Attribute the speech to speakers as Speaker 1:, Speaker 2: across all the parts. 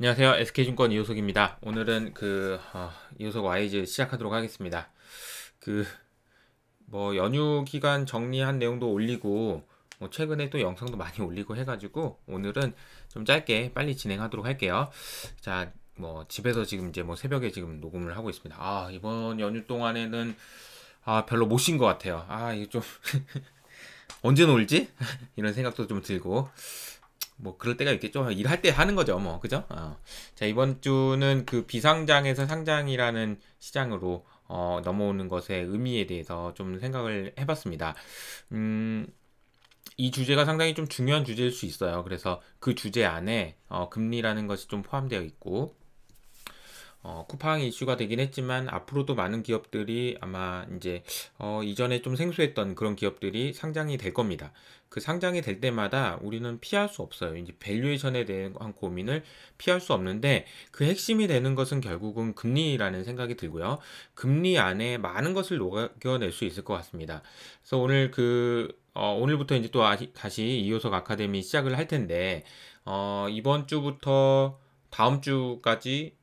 Speaker 1: 안녕하세요. SK증권 이호석입니다. 오늘은 그 어, 이호석 YG 즈 시작하도록 하겠습니다. 그 뭐 연휴 기간 정리한 내용도 올리고 뭐 최근에 또 영상도 많이 올리고 해가지고 오늘은 좀 짧게 빨리 진행하도록 할게요. 자, 뭐 집에서 지금 이제 뭐 새벽에 지금 녹음을 하고 있습니다. 아 이번 연휴 동안에는 아 별로 못 쉰 것 같아요. 아 이거 좀 언제 놀지? 이런 생각도 좀 들고 뭐 그럴 때가 있겠죠. 일할 때 하는 거죠, 뭐 그죠? 어. 자 이번 주는 그 비상장에서 상장이라는 시장으로 어, 넘어오는 것의 의미에 대해서 좀 생각을 해봤습니다. 음, 이 주제가 상당히 좀 중요한 주제일 수 있어요. 그래서 그 주제 안에 어, 금리라는 것이 좀 포함되어 있고 어, 쿠팡 이슈가 되긴 했지만 앞으로도 많은 기업들이 아마 이제 어, 이전에 좀 생소했던 그런 기업들이 상장이 될 겁니다. 그 상장이 될 때마다 우리는 피할 수 없어요. 이제 밸류에이션에 대한 고민을 피할 수 없는데 그 핵심이 되는 것은 결국은 금리라는 생각이 들고요. 금리 안에 많은 것을 녹여낼 수 있을 것 같습니다. 그래서 오늘 그 어, 오늘부터 이제 또 아시, 다시 이호석 아카데미 시작을 할 텐데 어, 이번 주부터 다음 주까지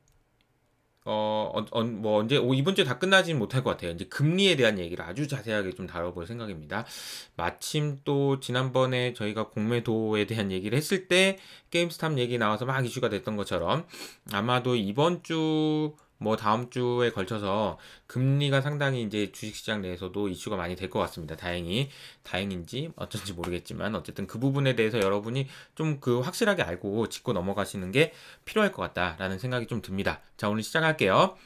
Speaker 1: 어, 어, 어, 뭐, 언제, 오, 이번 주에 다 끝나지는 못할 것 같아요. 이제 금리에 대한 얘기를 아주 자세하게 좀 다뤄볼 생각입니다. 마침 또 지난번에 저희가 공매도에 대한 얘기를 했을 때 게임스탑 얘기 나와서 막 이슈가 됐던 것처럼 아마도 이번 주뭐 다음 주에 걸쳐서 금리가 상당히 이제 주식시장 내에서도 이슈가 많이 될 것 같습니다. 다행히 다행인지 어쩐지 모르겠지만 어쨌든 그 부분에 대해서 여러분이 좀 그 확실하게 알고 짚고 넘어가시는 게 필요할 것 같다라는 생각이 좀 듭니다. 자 오늘 시작할게요.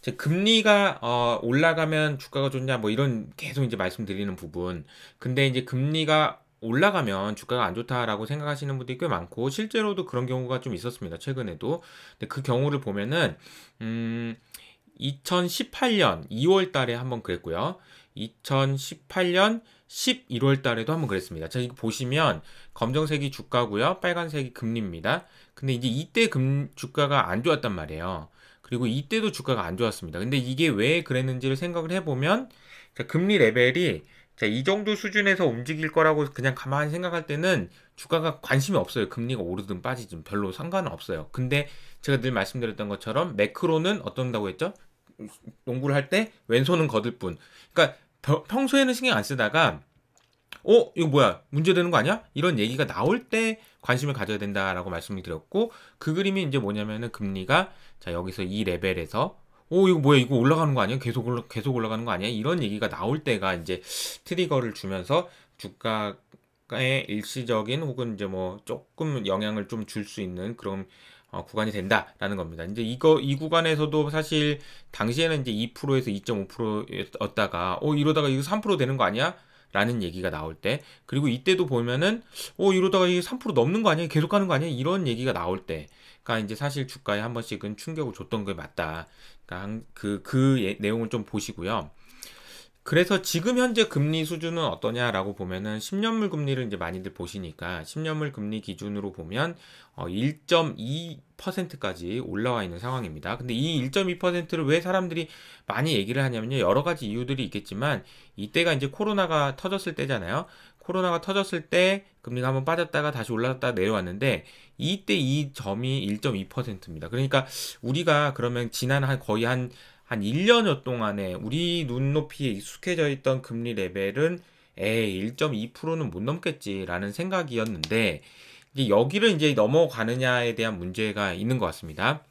Speaker 1: 제 금리가 어, 올라가면 주가가 좋냐 뭐 이런 계속 이제 말씀드리는 부분. 근데 이제 금리가 올라가면 주가가 안 좋다라고 생각하시는 분들이 꽤 많고 실제로도 그런 경우가 좀 있었습니다. 최근에도. 근데 그 경우를 보면은 음 2018년 2월 달에 한번 그랬고요. 2018년 11월 달에도 한번 그랬습니다. 자, 이거 보시면 검정색이 주가고요. 빨간색이 금리입니다. 근데 이제 이때 금 주가가 안 좋았단 말이에요. 그리고 이때도 주가가 안 좋았습니다. 근데 이게 왜 그랬는지를 생각을 해 보면 금리 레벨이 자, 이 정도 수준에서 움직일 거라고 그냥 가만히 생각할 때는 주가가 관심이 없어요. 금리가 오르든 빠지든 별로 상관은 없어요. 근데 제가 늘 말씀드렸던 것처럼 매크로는 어떤다고 했죠? 농구를 할 때 왼손은 거들 뿐. 그러니까 평소에는 신경 안 쓰다가 어, 이거 뭐야? 문제되는 거 아니야? 이런 얘기가 나올 때 관심을 가져야 된다라고 말씀을 드렸고 그 그림이 이제 뭐냐면은 금리가 자, 여기서 이 레벨에서 오 이거 뭐야 이거 올라가는 거 아니야 계속 올라 계속 올라가는 거 아니야 이런 얘기가 나올 때가 이제 트리거를 주면서 주가에 일시적인 혹은 이제 뭐 조금 영향을 좀 줄 수 있는 그런 어, 구간이 된다라는 겁니다. 이제 이거 이 구간에서도 사실 당시에는 이제 2%에서 2.5%였다가 오 어, 이러다가 이거 3% 되는 거 아니야? 라는 얘기가 나올 때 그리고 이때도 보면은 어 이러다가 이게 3% 넘는 거 아니야? 계속 가는 거 아니야? 이런 얘기가 나올 때그니까 이제 사실 주가에 한 번씩은 충격을 줬던 게 맞다. 그니까 그그 그 예, 내용을 좀 보시고요. 그래서 지금 현재 금리 수준은 어떠냐라고 보면은 10년물 금리를 이제 많이들 보시니까 10년물 금리 기준으로 보면 어 1.2%까지 올라와 있는 상황입니다. 근데 이 1.2%를 왜 사람들이 많이 얘기를 하냐면요. 여러 가지 이유들이 있겠지만 이때가 이제 코로나가 터졌을 때잖아요. 코로나가 터졌을 때 금리가 한번 빠졌다가 다시 올라갔다 내려왔는데 이때 이 점이 1.2%입니다. 그러니까 우리가 그러면 지난 한 거의 한한 1년여 동안에 우리 눈높이에 익숙해져 있던 금리 레벨은 에이 1.2%는 못 넘겠지라는 생각이었는데 이제 여기를 이제 넘어가느냐에 대한 문제가 있는 것 같습니다.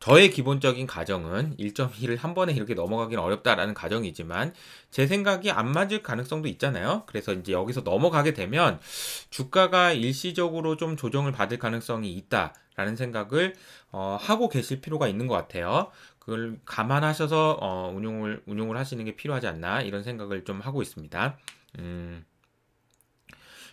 Speaker 1: 저의 기본적인 가정은 1.2를 한 번에 이렇게 넘어가기는 어렵다라는 가정이지만 제 생각이 안 맞을 가능성도 있잖아요. 그래서 이제 여기서 넘어가게 되면 주가가 일시적으로 좀 조정을 받을 가능성이 있다라는 생각을 어, 하고 계실 필요가 있는 것 같아요. 그걸 감안하셔서 어, 운용을 운용을 하시는 게 필요하지 않나 이런 생각을 좀 하고 있습니다. 음.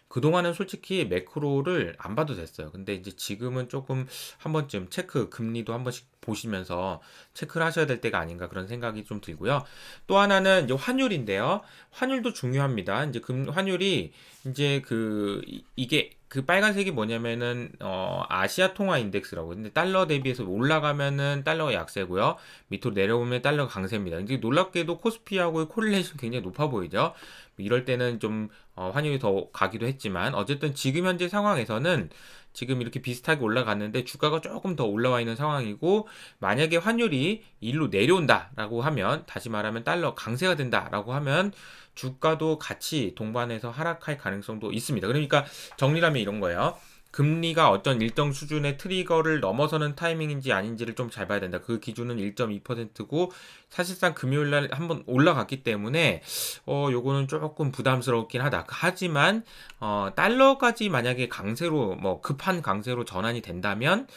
Speaker 1: 그동안은 솔직히 매크로를 안 봐도 됐어요. 근데 이제 지금은 조금 한 번쯤 체크, 금리도 한 번씩 보시면서 체크를 하셔야 될 때가 아닌가 그런 생각이 좀 들고요. 또 하나는 이제 환율인데요. 환율도 중요합니다. 이제 금, 환율이 이제 그, 이게 그 빨간색이 뭐냐면은 어, 아시아 통화 인덱스라고 근데 달러 대비해서 올라가면은 달러가 약세고요 밑으로 내려오면 달러가 강세입니다. 근데 놀랍게도 코스피하고의 코릴레이션 굉장히 높아 보이죠. 이럴 때는 좀 어, 환율이 더 가기도 했지만 어쨌든 지금 현재 상황에서는 지금 이렇게 비슷하게 올라갔는데 주가가 조금 더 올라와 있는 상황이고 만약에 환율이 일로 내려온다라고 하면 다시 말하면 달러 강세가 된다라고 하면 주가도 같이 동반해서 하락할 가능성도 있습니다. 그러니까 정리라면 이런 거예요. 금리가 어떤 일정 수준의 트리거를 넘어서는 타이밍인지 아닌지를 좀 잘 봐야 된다. 그 기준은 1.2%고 사실상 금요일 날 한번 올라갔기 때문에 어 요거는 조금 부담스럽긴 하다. 하지만 어 달러까지 만약에 강세로 뭐 급한 강세로 전환이 된다면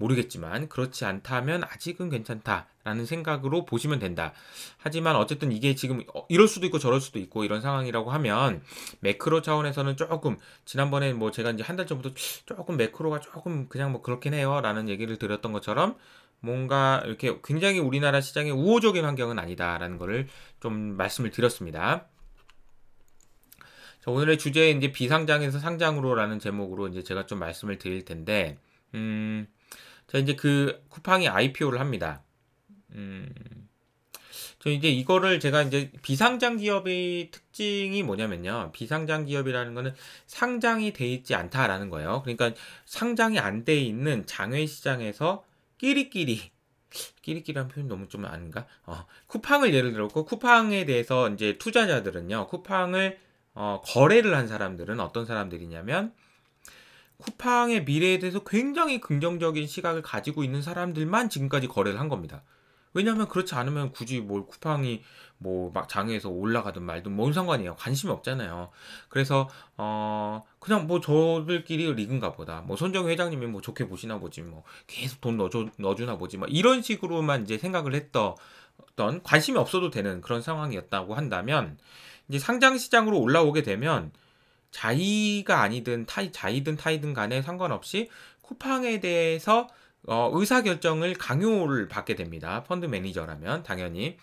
Speaker 1: 모르겠지만 그렇지 않다면 아직은 괜찮다라는 생각으로 보시면 된다. 하지만 어쨌든 이게 지금 어, 이럴 수도 있고 저럴 수도 있고 이런 상황이라고 하면 매크로 차원에서는 조금 지난번에 뭐 제가 이제 한 달 전부터 조금 매크로가 조금 그냥 뭐 그렇긴 해요라는 얘기를 드렸던 것처럼 뭔가 이렇게 굉장히 우리나라 시장의 우호적인 환경은 아니다라는 거를 좀 말씀을 드렸습니다. 자, 오늘의 주제 이제 비상장에서 상장으로라는 제목으로 이제 제가 좀 말씀을 드릴 텐데, 음, 자, 이제 그 쿠팡이 IPO를 합니다. 음, 저 이제 이거를 제가 이제 비상장 기업의 특징이 뭐냐면요. 비상장 기업이라는 거는 상장이 돼 있지 않다라는 거예요. 그러니까 상장이 안 돼 있는 장외 시장에서 끼리끼리 끼리끼리한 표현 너무 좀 아닌가? 어, 쿠팡을 예를 들었고 쿠팡에 대해서 이제 투자자들은요. 쿠팡을 어, 거래를 한 사람들은 어떤 사람들이냐면 쿠팡의 미래에 대해서 굉장히 긍정적인 시각을 가지고 있는 사람들만 지금까지 거래를 한 겁니다. 왜냐하면 그렇지 않으면 굳이 뭘 쿠팡이 뭐 막 장에서 올라가든 말든 뭔 상관이에요. 관심이 없잖아요. 그래서 어 그냥 뭐 저들끼리 리그인가 보다. 뭐손정 회장님이 뭐 좋게 보시나 보지 뭐 계속 돈 넣어줘, 넣어주나 보지 뭐 이런 식으로만 이제 생각을 했던 관심이 없어도 되는 그런 상황이었다고 한다면 이제 상장 시장으로 올라오게 되면 자의가 아니든 타이 자의든 타이든 간에 상관없이 쿠팡에 대해서 어, 의사결정을 강요를 받게 됩니다. 펀드 매니저라면 당연히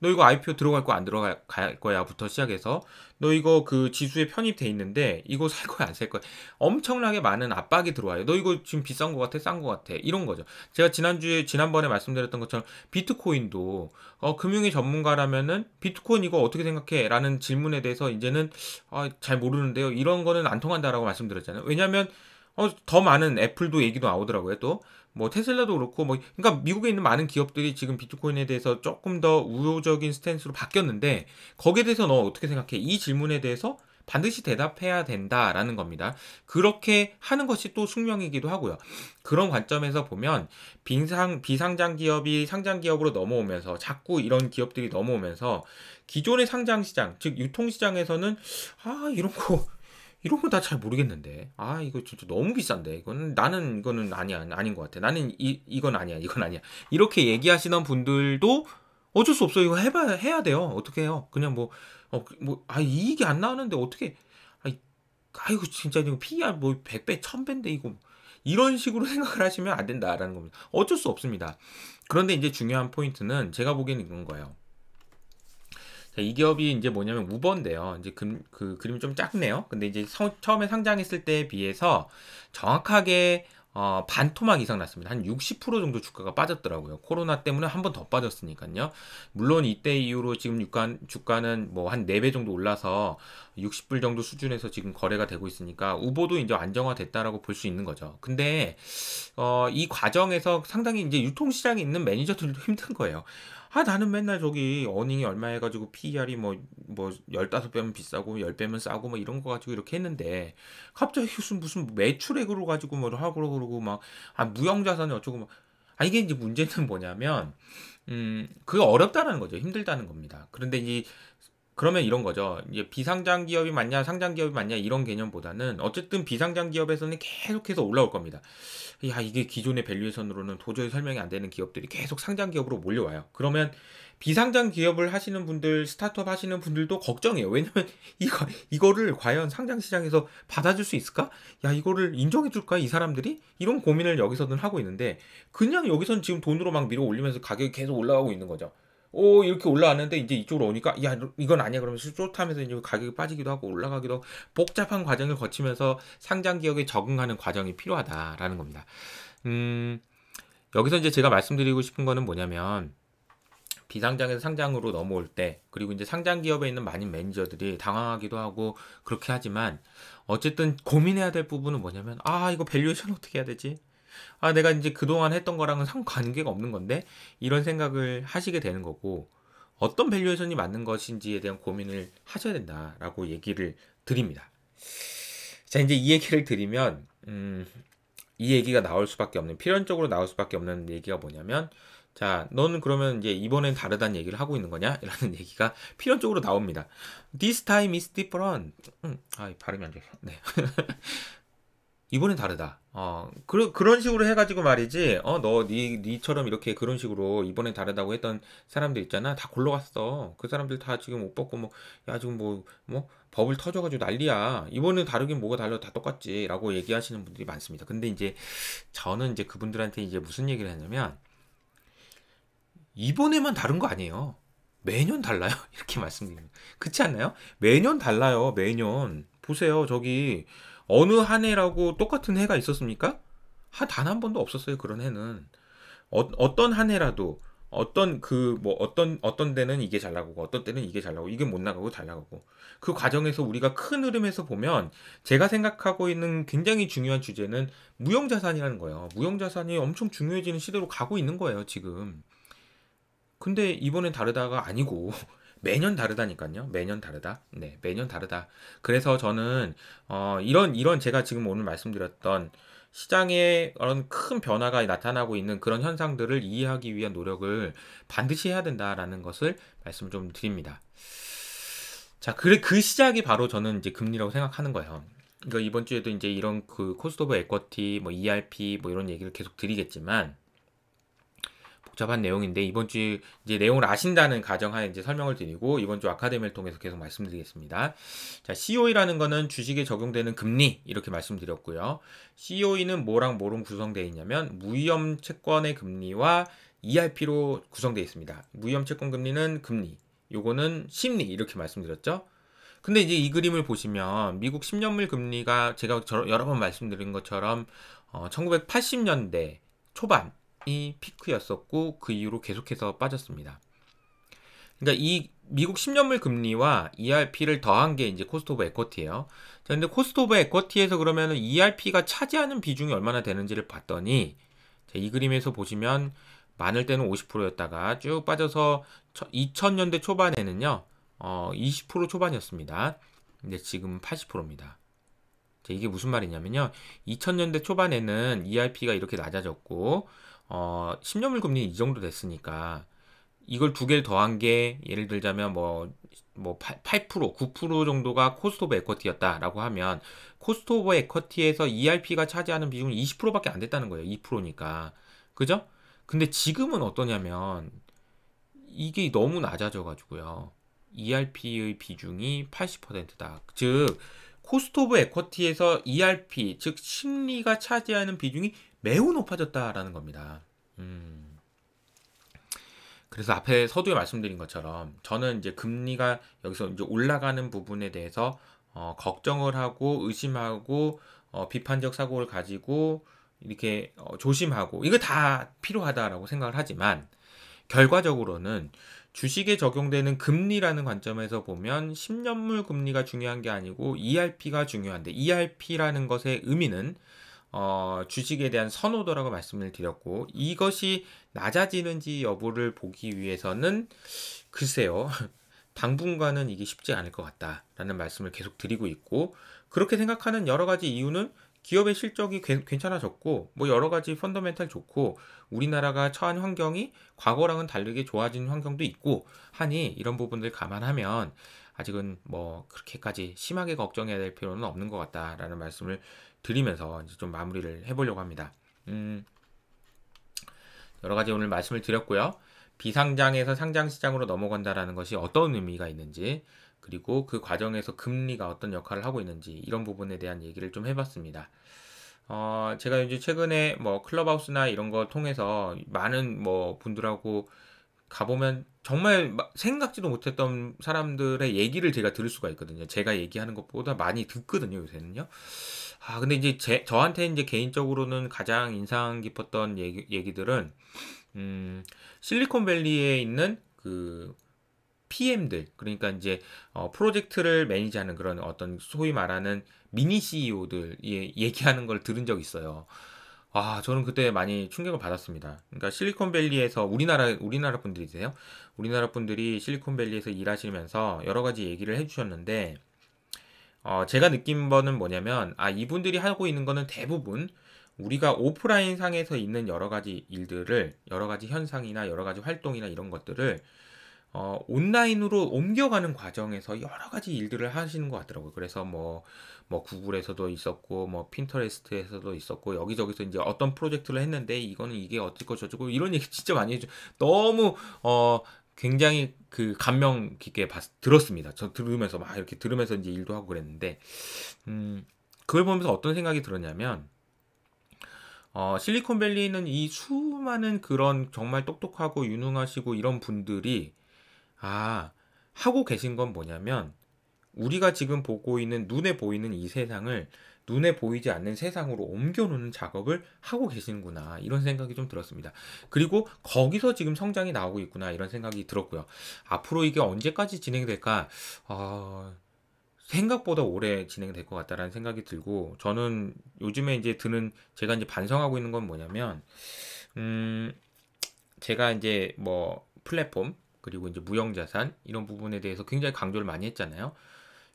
Speaker 1: 너 이거 IPO 들어갈 거 안 들어갈 거야부터 시작해서 너 이거 그 지수에 편입돼 있는데 이거 살 거야 안 살 거야 엄청나게 많은 압박이 들어와요. 너 이거 지금 비싼 거 같아 싼 거 같아 이런 거죠. 제가 지난주에 지난번에 말씀드렸던 것처럼 비트코인도 어, 금융의 전문가라면은 비트코인 이거 어떻게 생각해?라는 질문에 대해서 이제는 어, 잘 모르는데요. 이런 거는 안 통한다라고 말씀드렸잖아요. 왜냐하면 어, 더 많은 애플도 얘기도 나오더라고요. 또뭐 테슬라도 그렇고 뭐 그러니까 미국에 있는 많은 기업들이 지금 비트코인에 대해서 조금 더 우호적인 스탠스로 바뀌었는데 거기에 대해서 너 어떻게 생각해? 이 질문에 대해서 반드시 대답해야 된다라는 겁니다. 그렇게 하는 것이 또 숙명이기도 하고요. 그런 관점에서 보면 비상 비상장 기업이 상장 기업으로 넘어오면서 자꾸 이런 기업들이 넘어오면서 기존의 상장 시장 즉 유통 시장에서는 아 이런 거 이런 거다잘 모르겠는데. 아, 이거 진짜 너무 비싼데. 이거는 나는 이거는 아니야. 아닌 것 같아. 나는 이 이건 아니야. 이건 아니야. 이렇게 얘기하시는 분들도 어쩔 수 없어요. 이거 해봐 야 해야 돼요. 어떻게 해요? 그냥 뭐어뭐아 그, 이익이 안 나오는데 어떻게 아 아이고 진짜 이거 PR 뭐 100배, 1000배인데 이거 이런 식으로 생각을 하시면 안 된다라는 겁니다. 어쩔 수 없습니다. 그런데 이제 중요한 포인트는 제가 보기에는 이런 거예요. 자, 그러니까 이 기업이 이제 뭐냐면 우버인데요. 이제 금, 그 그림이 좀 작네요. 근데 이제 성, 처음에 상장했을 때에 비해서 정확하게 어, 반토막 이상 났습니다. 한 60% 정도 주가가 빠졌더라고요. 코로나 때문에 한 번 더 빠졌으니까요. 물론 이때 이후로 지금 유가, 주가는 뭐한 4배 정도 올라서 60불 정도 수준에서 지금 거래가 되고 있으니까 우보도 이제 안정화됐다라고 볼 수 있는 거죠. 근데 어, 이 과정에서 상당히 이제 유통시장에 있는 매니저들도 힘든 거예요. 아, 나는 맨날 저기 어닝이 얼마 해가지고 PER이 뭐, 뭐, 15배면 비싸고 10배면 싸고 뭐 이런 거 가지고 이렇게 했는데 갑자기 무슨 무슨 매출액으로 가지고 뭐 하고 그러고 막, 아, 무형자산이 어쩌고 막. 아, 이게 이제 문제는 뭐냐면, 음, 그게 어렵다는 거죠. 힘들다는 겁니다. 그런데 이 그러면 이런 거죠. 이제 비상장 기업이 맞냐, 상장 기업이 맞냐 이런 개념보다는 어쨌든 비상장 기업에서는 계속해서 올라올 겁니다. 야, 이게 기존의 밸류에이션으로는 도저히 설명이 안 되는 기업들이 계속 상장 기업으로 몰려와요. 그러면 비상장 기업을 하시는 분들, 스타트업 하시는 분들도 걱정이에요. 왜냐면 이거 이거를 과연 상장 시장에서 받아줄 수 있을까? 야, 이거를 인정해 줄까? 이 사람들이 이런 고민을 여기서는 하고 있는데 그냥 여기선 지금 돈으로 막 밀어 올리면서 가격이 계속 올라가고 있는 거죠. 오 이렇게 올라왔는데 이제 이쪽으로 오니까 야 이건 아니야 그러면서 쫓하면서 이제 가격이 빠지기도 하고 올라가기도 하고 복잡한 과정을 거치면서 상장 기업에 적응하는 과정이 필요하다라는 겁니다. 음 여기서 이제 제가 말씀드리고 싶은 거는 뭐냐면 비상장에서 상장으로 넘어올 때 그리고 이제 상장 기업에 있는 많은 매니저들이 당황하기도 하고 그렇게 하지만 어쨌든 고민해야 될 부분은 뭐냐면 아 이거 밸류에이션 어떻게 해야 되지? 아, 내가 이제 그동안 했던 거랑은 상관계가 없는 건데, 이런 생각을 하시게 되는 거고, 어떤 밸류에이션이 맞는 것인지에 대한 고민을 하셔야 된다라고 얘기를 드립니다. 자, 이제 이 얘기를 드리면, 음, 이 얘기가 나올 수밖에 없는, 필연적으로 나올 수밖에 없는 얘기가 뭐냐면, 자, 너는 그러면 이제 이번엔 다르다는 얘기를 하고 있는 거냐? 라는 얘기가 필연적으로 나옵니다. This time is different. 음, 아, 발음이 안 좋아. 네. 이번엔 다르다. 어, 그, 그런 식으로 해가지고 말이지, 어, 너, 니, 니처럼 이렇게 그런 식으로 이번엔 다르다고 했던 사람들 있잖아. 다 골로 갔어. 그 사람들 다 지금 옷 벗고 뭐, 야, 지금 뭐, 뭐, 법을 터져가지고 난리야. 이번에 다르긴 뭐가 달라. 다 똑같지. 라고 얘기하시는 분들이 많습니다. 근데 이제, 저는 이제 그분들한테 이제 무슨 얘기를 하냐면, 이번에만 다른 거 아니에요. 매년 달라요. 이렇게 말씀드립니다. 그렇지 않나요? 매년 달라요. 매년. 보세요. 저기, 어느 한 해라고 똑같은 해가 있었습니까? 단 한 번도 없었어요. 그런 해는 어, 떤한 해라도 어떤 그 뭐 어떤 어떤 때는 이게 잘 나가고 어떤 때는 이게 잘 나가고 이게 못 나가고 잘 나가고 그 과정에서 우리가 큰 흐름에서 보면 제가 생각하고 있는 굉장히 중요한 주제는 무형 자산이라는 거예요. 무형 자산이 엄청 중요해지는 시대로 가고 있는 거예요, 지금. 근데 이번엔 다르다가 아니고 매년 다르다니까요. 매년 다르다. 네, 매년 다르다. 그래서 저는 어, 이런 이런 제가 지금 오늘 말씀드렸던 시장에 그런 큰 변화가 나타나고 있는 그런 현상들을 이해하기 위한 노력을 반드시 해야 된다라는 것을 말씀 좀 드립니다. 자, 그래 그 시작이 바로 저는 이제 금리라고 생각하는 거예요. 이거 그러니까 이번 주에도 이제 이런 그 코스트 오브 에쿼티 뭐 ERP 뭐 이런 얘기를 계속 드리겠지만 복잡한 내용인데 이번 주 이제 내용을 아신다는 가정하에 이제 설명을 드리고 이번 주 아카데미를 통해서 계속 말씀드리겠습니다. 자, COE라는 거는 주식에 적용되는 금리 이렇게 말씀드렸고요. COE는 뭐랑 뭐로 구성되어 있냐면 무위험 채권의 금리와 ERP로 구성되어 있습니다. 무위험 채권 금리는 금리, 요거는 심리 이렇게 말씀드렸죠. 근데 이제 이 그림을 보시면 미국 10년물 금리가 제가 여러 번 말씀드린 것처럼 어, 1980년대 초반 이 피크였었고 그 이후로 계속해서 빠졌습니다. 그러니까 이 미국 10년물 금리와 ERP를 더한 게 이제 코스트 오브 에쿼티예요. 자, 근데 코스트 오브 에쿼티에서 그러면 ERP가 차지하는 비중이 얼마나 되는지를 봤더니 자, 이 그림에서 보시면 많을 때는 50%였다가 쭉 빠져서 2000년대 초반에는요. 어, 20% 초반이었습니다. 근데 지금 80%입니다. 자, 이게 무슨 말이냐면요. 2000년대 초반에는 ERP가 이렇게 낮아졌고 어, 10년물 금리 이 정도 됐으니까 이걸 두 개를 더한 게 예를 들자면 뭐, 뭐 8%, 9% 정도가 코스트 오브 에쿼티였다라고 하면 코스트 오브 에쿼티에서 ERP가 차지하는 비중이 20%밖에 안 됐다는 거예요. 2%니까. 그죠? 근데 지금은 어떠냐면 이게 너무 낮아져 가지고요. ERP의 비중이 80%다. 즉 코스트 오브 에쿼티에서 ERP 즉 심리가 차지하는 비중이 매우 높아졌다라는 겁니다. 음. 그래서 앞에 서두에 말씀드린 것처럼 저는 이제 금리가 여기서 이제 올라가는 부분에 대해서 어, 걱정을 하고 의심하고 어, 비판적 사고를 가지고 이렇게 어, 조심하고 이거 다 필요하다라고 생각을 하지만 결과적으로는 주식에 적용되는 금리라는 관점에서 보면 10년물 금리가 중요한 게 아니고 ERP가 중요한데 ERP라는 것의 의미는 어, 주식에 대한 선호도라고 말씀을 드렸고 이것이 낮아지는지 여부를 보기 위해서는 글쎄요 당분간은 이게 쉽지 않을 것 같다라는 말씀을 계속 드리고 있고 그렇게 생각하는 여러 가지 이유는 기업의 실적이 괜찮아졌고 뭐 여러 가지 펀더멘탈 좋고 우리나라가 처한 환경이 과거랑은 다르게 좋아진 환경도 있고 하니 이런 부분들 감안하면 아직은 뭐 그렇게까지 심하게 걱정해야 될 필요는 없는 것 같다라는 말씀을 드리면서 이제 좀 마무리를 해보려고 합니다. 음, 여러 가지 오늘 말씀을 드렸고요. 비상장에서 상장시장으로 넘어간다라는 것이 어떤 의미가 있는지 그리고 그 과정에서 금리가 어떤 역할을 하고 있는지 이런 부분에 대한 얘기를 좀 해봤습니다. 어, 제가 이제 최근에 뭐 클럽하우스나 이런 거 통해서 많은 뭐 분들하고 가보면 정말 생각지도 못했던 사람들의 얘기를 제가 들을 수가 있거든요. 제가 얘기하는 것보다 많이 듣거든요, 요새는요. 아, 근데 이제 제, 저한테 이제 개인적으로는 가장 인상 깊었던 얘기, 얘기들은, 음, 실리콘밸리에 있는 그 PM들, 그러니까 이제, 어, 프로젝트를 매니지하는 그런 어떤 소위 말하는 미니 CEO들, 예, 얘기하는 걸 들은 적 있어요. 아, 저는 그때 많이 충격을 받았습니다. 그러니까 실리콘밸리에서 우리나라 우리나라 분들이세요? 우리나라 분들이 실리콘밸리에서 일하시면서 여러 가지 얘기를 해주셨는데 어, 제가 느낀 거는 뭐냐면 아 이분들이 하고 있는 거는 대부분 우리가 오프라인 상에서 있는 여러 가지 일들을 여러 가지 현상이나 여러 가지 활동이나 이런 것들을 어, 온라인으로 옮겨가는 과정에서 여러 가지 일들을 하시는 것 같더라고요. 그래서 뭐, 뭐, 구글에서도 있었고, 뭐, 핀터레스트에서도 있었고, 여기저기서 이제 어떤 프로젝트를 했는데, 이거는 이게 어찌고 저찌고, 이런 얘기 진짜 많이 해줘. 너무, 어, 굉장히 그 감명 깊게 봤, 들었습니다. 저 들으면서 막 이렇게 들으면서 이제 일도 하고 그랬는데, 음, 그걸 보면서 어떤 생각이 들었냐면, 어, 실리콘밸리는 이 수많은 그런 정말 똑똑하고 유능하시고 이런 분들이 아, 하고 계신 건 뭐냐면 우리가 지금 보고 있는 눈에 보이는 이 세상을 눈에 보이지 않는 세상으로 옮겨놓는 작업을 하고 계시는구나 이런 생각이 좀 들었습니다. 그리고 거기서 지금 성장이 나오고 있구나 이런 생각이 들었고요. 앞으로 이게 언제까지 진행될까? 어, 아, 생각보다 오래 진행될 것 같다라는 생각이 들고 저는 요즘에 이제 드는 제가 이제 반성하고 있는 건 뭐냐면 음 제가 이제 뭐 플랫폼 그리고 이제 무형자산 이런 부분에 대해서 굉장히 강조를 많이 했잖아요.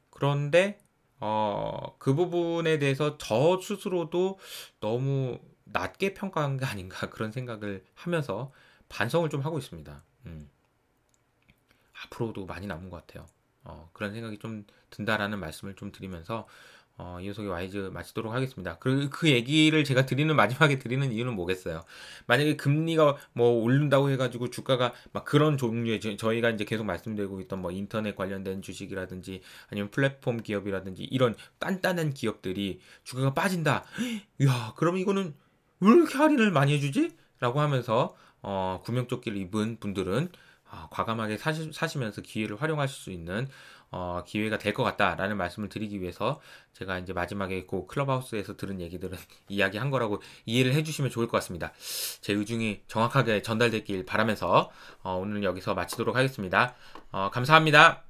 Speaker 1: 그런데 어, 그 부분에 대해서 저 스스로도 너무 낮게 평가한 게 아닌가 그런 생각을 하면서 반성을 좀 하고 있습니다. 음. 앞으로도 많이 남은 것 같아요. 어, 그런 생각이 좀 든다라는 말씀을 좀 드리면서 어, 이효석의 와이즈 마치도록 하겠습니다. 그그 얘기를 제가 드리는 마지막에 드리는 이유는 뭐겠어요? 만약에 금리가 뭐 오른다고 해가지고 주가가 막 그런 종류의 저, 희가 이제 계속 말씀드리고 있던 뭐 인터넷 관련된 주식이라든지 아니면 플랫폼 기업이라든지 이런 단단한 기업들이 주가가 빠진다. 야, 그럼 이거는 왜 이렇게 할인을 많이 해주지? 라고 하면서 어, 구명조끼를 입은 분들은 어, 과감하게 사시, 사시면서 기회를 활용하실 수 있는 어, 기회가 될 것 같다라는 말씀을 드리기 위해서 제가 이제 마지막에 그 클럽하우스에서 들은 얘기들은 이야기한 거라고 이해를 해주시면 좋을 것 같습니다. 제 의중이 정확하게 전달됐길 바라면서 어, 오늘 여기서 마치도록 하겠습니다. 어, 감사합니다.